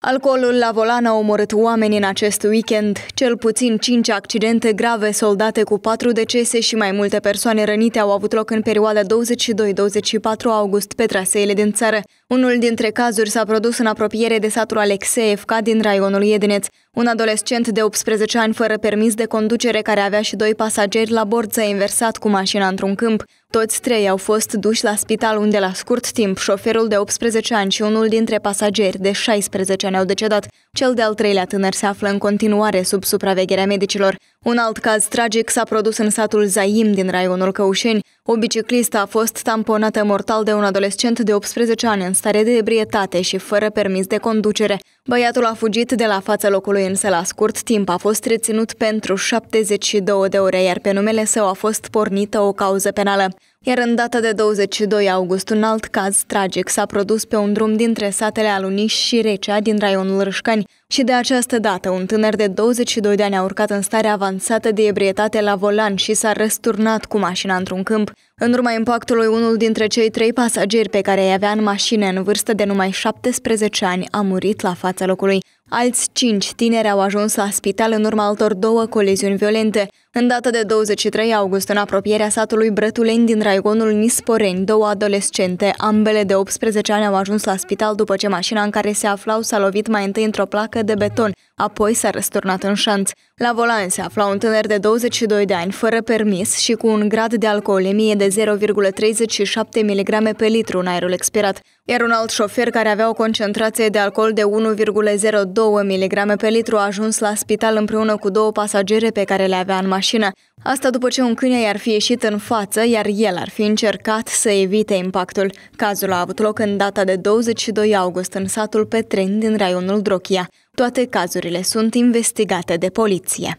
Alcoolul la volan a omorât oameni în acest weekend. Cel puțin 5 accidente grave soldate cu 4 decese și mai multe persoane rănite au avut loc în perioada 22-24 august pe traseele din țară. Unul dintre cazuri s-a produs în apropiere de satul Alexeevka din raionul Iedineț. Un adolescent de 18 ani fără permis de conducere care avea și doi pasageri la bord s-a inversat cu mașina într-un câmp. Toți trei au fost duși la spital unde la scurt timp șoferul de 18 ani și unul dintre pasageri de 16 ani au decedat. Cel de-al treilea tânăr se află în continuare sub supravegherea medicilor. Un alt caz tragic s-a produs în satul Zaim din raionul Căușeni. O biciclistă a fost tamponată mortal de un adolescent de 18 ani în stare de ebrietate și fără permis de conducere. Băiatul a fugit de la fața locului însă la scurt timp a fost reținut pentru 72 de ore, iar pe numele său a fost pornită o cauză penală. Iar în data de 22 august, un alt caz tragic s-a produs pe un drum dintre satele Aluniș și Recea din raionul Râșcani și de această dată un tânăr de 22 de ani a urcat în stare avansată de ebrietate la volan și s-a răsturnat cu mașina într-un câmp. În urma impactului, unul dintre cei trei pasageri pe care îi avea în mașină în vârstă de numai 17 ani a murit la fața locului. Alți cinci tineri au ajuns la spital în urma altor două coliziuni violente. În data de 23 august, în apropierea satului Brătuleni din Raigonul Nisporeni, două adolescente, ambele de 18 ani, au ajuns la spital după ce mașina în care se aflau s-a lovit mai întâi într-o placă de beton, apoi s-a răsturnat în șanț. La volan se afla un tânăr de 22 de ani, fără permis și cu un grad de alcoolemie de 0,37 mg pe litru în aerul expirat, iar un alt șofer care avea o concentrație de alcool de 1,02 mg pe litru a ajuns la spital împreună cu două pasagere pe care le avea în mașină. Asta după ce un câine i-ar fi ieșit în față, iar el ar fi încercat să evite impactul. Cazul a avut loc în data de 22 august în satul Petren din raionul Drochia. Toate cazurile sunt investigate de poliție.